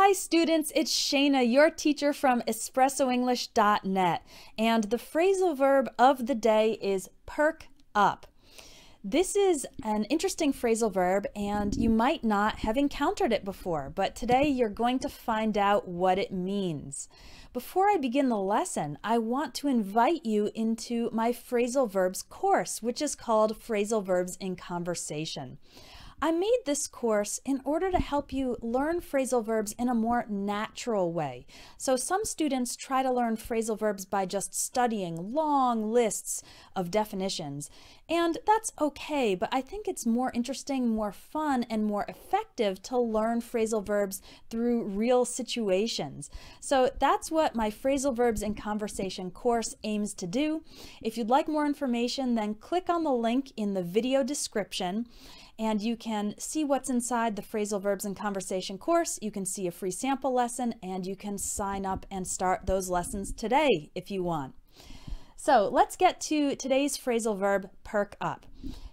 Hi students, it's Shayna, your teacher from EspressoEnglish.net, and the phrasal verb of the day is perk up. This is an interesting phrasal verb and you might not have encountered it before, but today you're going to find out what it means. Before I begin the lesson, I want to invite you into my phrasal verbs course, which is called Phrasal Verbs in Conversation. I made this course in order to help you learn phrasal verbs in a more natural way. So some students try to learn phrasal verbs by just studying long lists of definitions. And that's okay, but I think it's more interesting, more fun, and more effective to learn phrasal verbs through real situations. So that's what my Phrasal Verbs in Conversation course aims to do. If you'd like more information, then click on the link in the video description and you can see what's inside the Phrasal Verbs and Conversation course. You can see a free sample lesson and you can sign up and start those lessons today if you want. So let's get to today's phrasal verb, perk up.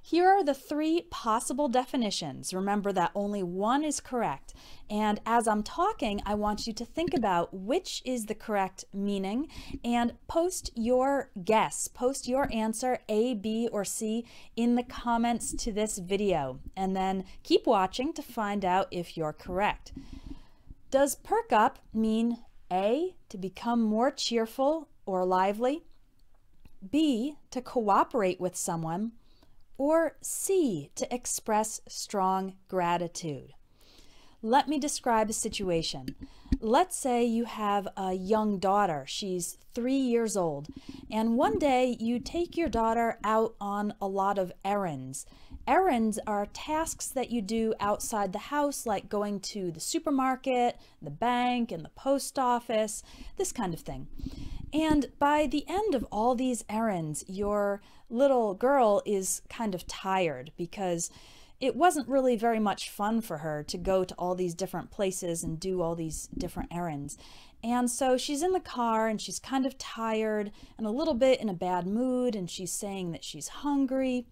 Here are the three possible definitions. Remember that only one is correct. And as I'm talking, I want you to think about which is the correct meaning and post your guess, post your answer A, B, or C in the comments to this video. And then keep watching to find out if you're correct. Does perk up mean A, to become more cheerful or lively? B, to cooperate with someone, or C, to express strong gratitude. Let me describe a situation let's say you have a young daughter, she's three years old, and one day you take your daughter out on a lot of errands. Errands are tasks that you do outside the house, like going to the supermarket, the bank, and the post office, this kind of thing. And by the end of all these errands, your little girl is kind of tired because it wasn't really very much fun for her to go to all these different places and do all these different errands. And so she's in the car and she's kind of tired and a little bit in a bad mood and she's saying that she's hungry.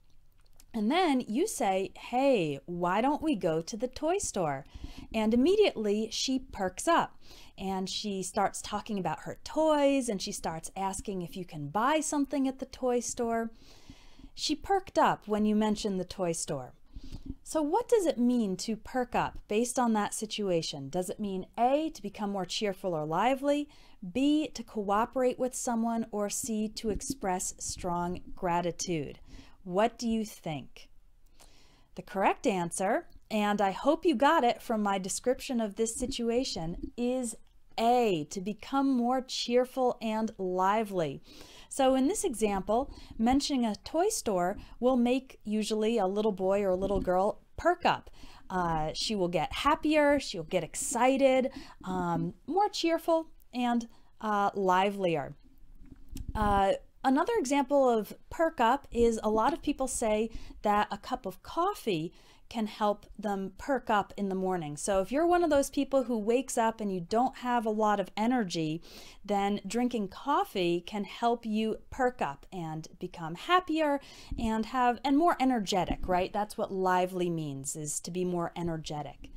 And then you say, hey, why don't we go to the toy store? And immediately she perks up and she starts talking about her toys and she starts asking if you can buy something at the toy store. She perked up when you mentioned the toy store. So, what does it mean to perk up based on that situation? Does it mean A, to become more cheerful or lively, B, to cooperate with someone, or C, to express strong gratitude? What do you think? The correct answer, and I hope you got it from my description of this situation, is a, to become more cheerful and lively. So in this example, mentioning a toy store will make usually a little boy or a little girl perk up. Uh, she will get happier, she'll get excited, um, more cheerful and uh, livelier. Uh, Another example of perk up is a lot of people say that a cup of coffee can help them perk up in the morning. So if you're one of those people who wakes up and you don't have a lot of energy, then drinking coffee can help you perk up and become happier and have and more energetic, right? That's what lively means is to be more energetic.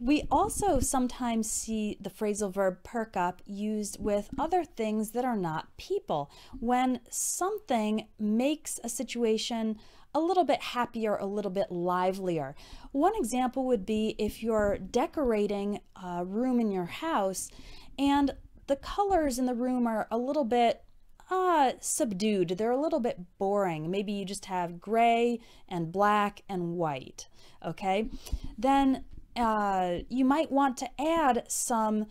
We also sometimes see the phrasal verb perk up used with other things that are not people. When something makes a situation a little bit happier, a little bit livelier. One example would be if you're decorating a room in your house and the colors in the room are a little bit uh, subdued. They're a little bit boring. Maybe you just have gray and black and white, okay? Then uh, you might want to add some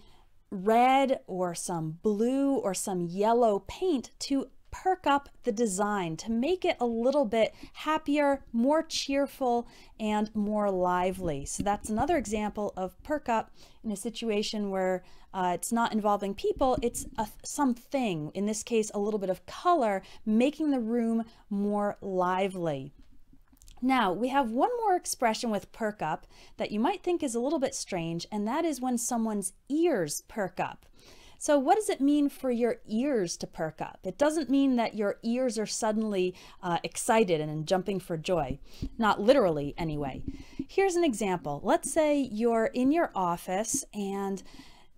red or some blue or some yellow paint to perk up the design to make it a little bit happier, more cheerful, and more lively. So that's another example of perk up in a situation where uh, it's not involving people, it's a, something, in this case, a little bit of color, making the room more lively. Now, we have one more expression with perk up that you might think is a little bit strange, and that is when someone's ears perk up. So, what does it mean for your ears to perk up? It doesn't mean that your ears are suddenly uh, excited and jumping for joy, not literally, anyway. Here's an example. Let's say you're in your office and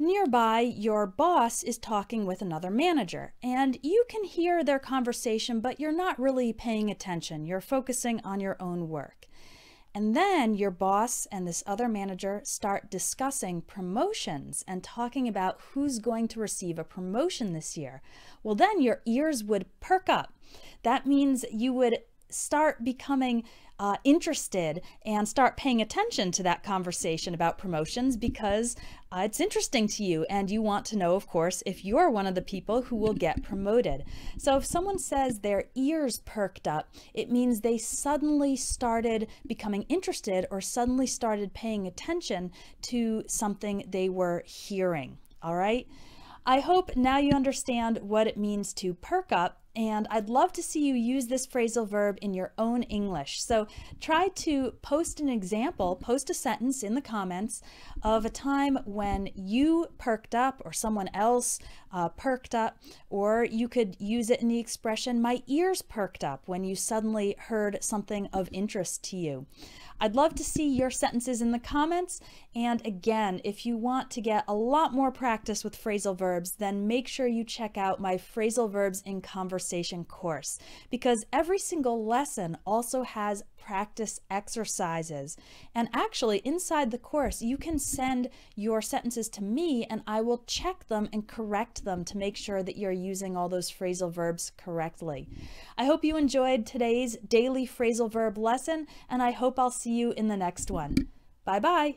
Nearby, your boss is talking with another manager, and you can hear their conversation, but you're not really paying attention. You're focusing on your own work. And then your boss and this other manager start discussing promotions and talking about who's going to receive a promotion this year. Well, then your ears would perk up. That means you would start becoming uh, interested and start paying attention to that conversation about promotions because uh, it's interesting to you and you want to know, of course, if you're one of the people who will get promoted. So if someone says their ears perked up, it means they suddenly started becoming interested or suddenly started paying attention to something they were hearing. All right. I hope now you understand what it means to perk up and I'd love to see you use this phrasal verb in your own English. So try to post an example, post a sentence in the comments of a time when you perked up or someone else uh, perked up, or you could use it in the expression, my ears perked up when you suddenly heard something of interest to you. I'd love to see your sentences in the comments. And again, if you want to get a lot more practice with phrasal verbs, then make sure you check out my phrasal verbs in conversation conversation course because every single lesson also has practice exercises. And actually, inside the course, you can send your sentences to me and I will check them and correct them to make sure that you're using all those phrasal verbs correctly. I hope you enjoyed today's daily phrasal verb lesson and I hope I'll see you in the next one. Bye bye.